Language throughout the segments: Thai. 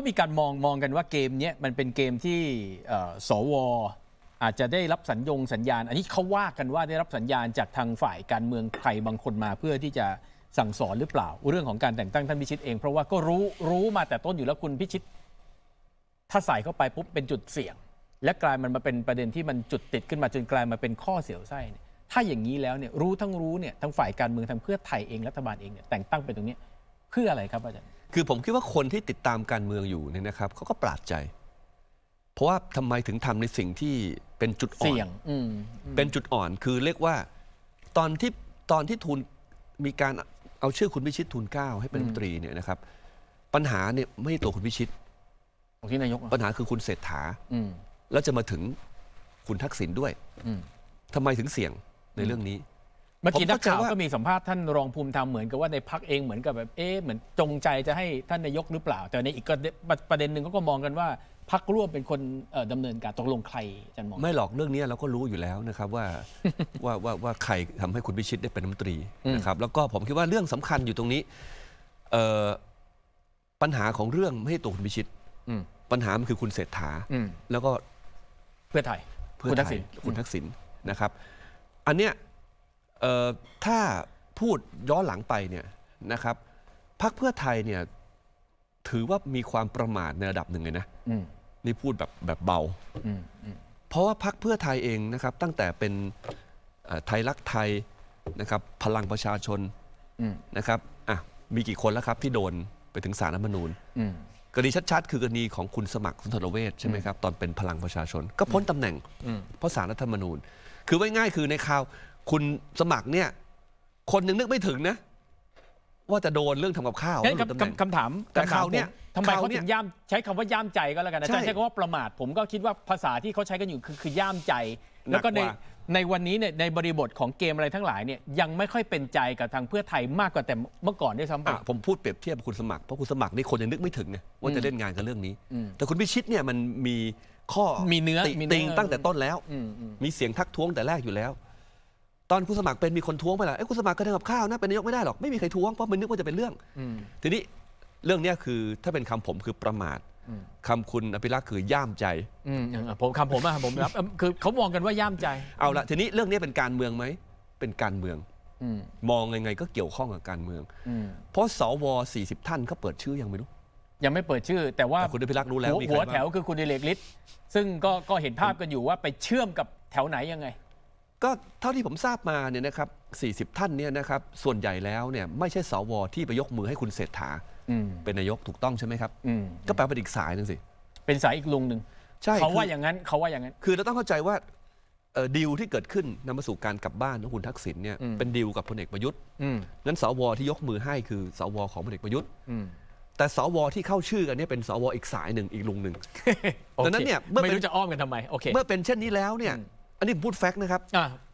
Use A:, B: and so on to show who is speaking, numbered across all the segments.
A: ก็มีการมองมองกันว่าเกมนี้มันเป็นเกมที่สว อาจจะได้รับสัญญงสัญญาณ อันนี้เขาว่ากันว่าได้รับสัญญาณจากทางฝ่าย การเมืองไทยบางคนมา เพื่อที่จะสั่งสอนหรือเปล่าเรื่องของการแต่งตั้งท่านพิชิตเอง เพราะว่าก็รู้รู้มาแต่ต้นอยู่แล้วคุณพิชิต ถ้าใส่เข้าไปปุ๊บเป็นจุดเสี่ยง และกลายมันมาเป็นประเด็นที่มันจุดติดขึ้นมาจนกลายมาเป็นข้อเสียวไส้ถ้าอย่างนี้แล้วเนี่ยรู้ทั้งรู้เนี่ยทั้งฝ่ายการเมืองทั้งเพื่อไทยเองรัฐบาลเองเนี่ยแต่งตั้งไปตรงนี้เพื่ออะไรครับอาจารย์
B: คือผมคิดว่าคนที่ติดตามการเมืองอยู่เนี่ยนะครับเขาก็ปราดใจ เพราะว่าทำไมถึงทำในสิ่งที่เป็นจุดอ่อนเป็นจุดอ่อนคือเรียกว่าตอนที่ตอนที่ทุนมีการเอาชื่อคุณพิชิตทุนเก้าให้เป็นรตรีเนี่ยนะครับ ปัญหาเนี่ยไม่ตัวคุณพิชิตของที่นายกปัญหาคือคุณเศรษฐาแล้วจะมาถึงคุณทักษิณด้วยทำไมถึงเสี่ยงในเรื่องนี้เมื่อกี้นัก
A: ข่าวก็มีสัมภาษณ์ท่านรองภูมิธรรมเหมือนกับว่าในพักเองเหมือนกับแบบเอ๊ะเหมือนจงใจจะให้ท่านนายกหรือเปล่า แต่ในอีกประเด็นหนึ่งเขาก็มองกันว่าพักร่วมเป็นคนดำเนินการตกลงใครจันมองไม
B: ่หรอกเรื่องนี้เราก็รู้อยู่แล้วนะครับ ว่าว่าว่าว่าใครทำให้คุณพิชิตได้เป็นรัฐมนตรีนะครับ แล้วก็ผมคิดว่าเรื่องสำคัญอยู่ตรงนี้ปัญหาของเรื่องไม่ให้ตัวคุณพิชิตปัญหามันคือคุณเศรษฐาแล้วก็ เพื่อไทยเพื่อไทยทักษิณคุณทักษิณนะครับ อันเนี้ยถ้าพูดย้อนหลังไปเนี่ยนะครับพักเพื่อไทยเนี่ยถือว่ามีความประมาทในระดับหนึ่งเลยนะนี่พูดแบบแบบเบา เพราะว่าพักเพื่อไทยเองนะครับ ตั้งแต่เป็นไทยรักไทยนะครับพลังประชาชนนะครับอ่ะมีกี่คนแล้วครับที่โดนไปถึงสารรัฐมนูลกรณีชัดๆ คือกรณีของคุณสมัครสุนทรเวชใช่ไหมครับตอนเป็นพลังประชาชน ก็พ้นตำแหน่งเพราะสารรัฐมนูญ คือไว้ง่ายคือในข่าวคุณสมัครเนี่ยคนยังนึกไม่ถึงนะ ว่าจะโดนเรื่องทำกับข้าวคำคำถามแต่ข้าวเนี่ยทำไมเขาถึงย่
A: ามใช้คำว่าย่ามใจก็แล้วกันอาจารย์ใช้คำว่าประมาท ผมก็คิดว่าภาษาที่เขาใช้กันอยู่คือคือย่ามใจ แล้วก็ในในวันนี้เนี่ยในบริบทของเกมอะไรทั้งหลายเนี่ยยังไม่ค่อยเป็นใจกับทางเพื่อ
B: ไทยมากกว่าแต่เมื่อก่อนด้วยซ้ำไปผมพูดเปรียบเทียบคุณสมัครเพราะคุณสมัครนี่คนยังนึกไม่ถึงไงว่าจะเล่นงานกับเรื่องนี้แต่คุณพิชิตเนี่ยมันมีข้อมีเนื้อติงตั้งแต่ต้นแล้วมีเสียงทักท้วงแต่แรกอยู่แล้วตอนคุณสมัครเป็นมีคนท้วงไปแล้วอ้คุณสมัครก็ทำกับข้าวนะเป็นนายกไม่ได้หรอกไม่มีใครท้วงเพราะมันนึกว่าจะเป็นเรื่องทีนี้เรื่องนี้คือถ้าเป็นคำผมคือประมาทคำคุณอภิรักษ์คือย่ามใจผมคำผมอะผมรับคือเขามองก
A: ันว่าย่ามใจเอาละ
B: ทีนี้เรื่องนี้เป็นการเมืองไหมเป็นการเมืองมองยังไงก็เกี่ยวข้องกับการเมืองเพราะสว40ท่านเขาเปิดชื่อยังไม่รู้ ยังไม่เปิดชื่อ แต่ว่าคุณอภิรักษ์รู้แล้วหัวแถวคือคุณเดเลกฤทธิ์ซึ่งก็เห็นภาพกันอยู่ว่าไปเชื่อมกับแถวไหนยังไงก็เท่าที่ผมทราบมาเนี่ยนะครับ40 ท่านเนี่ยนะครับส่วนใหญ่แล้วเนี่ยไม่ใช่สวที่ไปยกมือให้คุณเศรษฐาเป็นนายกถูกต้องใช่ไหมครับก็แปลว่าอีกสายหนึ่งสิเป็นสายอีกลุงหนึ่งใช่เขาว่าอย่
A: างนั้นเขาว่าอย่างนั้น
B: คือเราต้องเข้าใจว่าดีลที่เกิดขึ้นนำมาสู่การกลับบ้านของคุณทักษิณเนี่ยเป็นดีลกับพลเอกประยุทธ์งั้นสวที่ยกมือให้คือสวของพลเอกประยุทธ์แต่สวที่เข้าชื่อกันเนี่ยเป็นสวอีกสายหนึ่งอีกลุงหนึ่งดังนั้นเนี่ยไม่รู้จะอ้อมกันทำไมโอเคเมื่อเป็นเช่นนี้แล้วเนี่ยอันนี้พูดแฟกต์นะครับ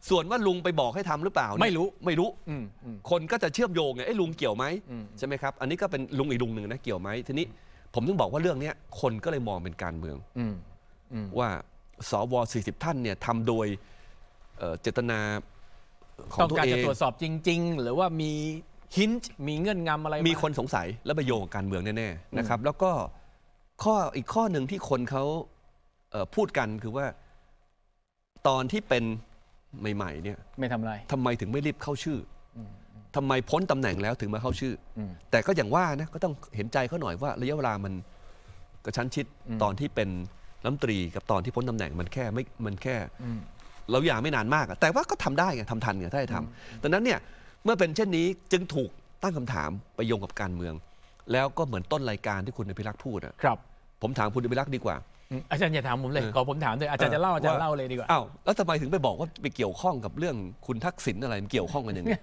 B: ส่วนว่าลุงไปบอกให้ทำหรือเปล่า ไม่รู้ไม่รู้อคนก็จะเชื่อมโยงไงไอ้ลุงเกี่ยวไหมใช่ไหมครับ อันนี้ก็เป็นลุงอีกลุงหนึ่งนะ เกี่ยวไหมทีนี้ผมถึงบอกว่าเรื่องเนี้ยคนก็เลยมองเป็นการเมืองอืว่าสวสสี่ิบท่านเนี่ยทำโดยเจตนาของต้องตองการจะตรวจสอบ
A: จริงๆ หรือว่ามีฮินมีเงื่อนงำอะไรมีคน
B: สงสัยแล้วไปโยงกับการเมืองแน่ๆนะครับ แล้วก็ข้ออีกข้อหนึ่งที่คนเขาพูดกันคือว่าตอนที่เป็นใหม่ๆเนี่ยไม่ทำอะไรทำไมถึงไม่รีบเข้าชื่ออทำไมพ้นตำแหน่งแล้วถึงมาเข้าชื่ออแต่ก็อย่างว่านะก็ต้องเห็นใจเขาหน่อยว่าระยะเวลามันกระชั้นชิดตอนที่เป็นรัฐมนตรีกับตอนที่พ้นตำแหน่งมันแค่ไม่มันแค่เราอยากไม่นานมากแต่ว่าก็ทำได้ไงทำทันไงถ้าจะทำดังนั้นเนี่ยเมื่อเป็นเช่นนี้จึงถูกตั้งคำถามไปโยงกับการเมือง แล้วก็เหมือนต้นรายการที่คุณอภิรักษ์พูดอะครับผมถามคุณอภิรักษ์ดีกว่าอาจารย์อย่าถามผมเลย ขอผมถามด้วยอาจารย์จะเล่าอาจารย์เล่าเลยดีกว่าอ้าวแล้วทำไมถึงไปบอกว่าไปเกี่ยวข้องกับเรื่องคุณทักษิณอะไรมันเกี่ยวข้องกันยังไง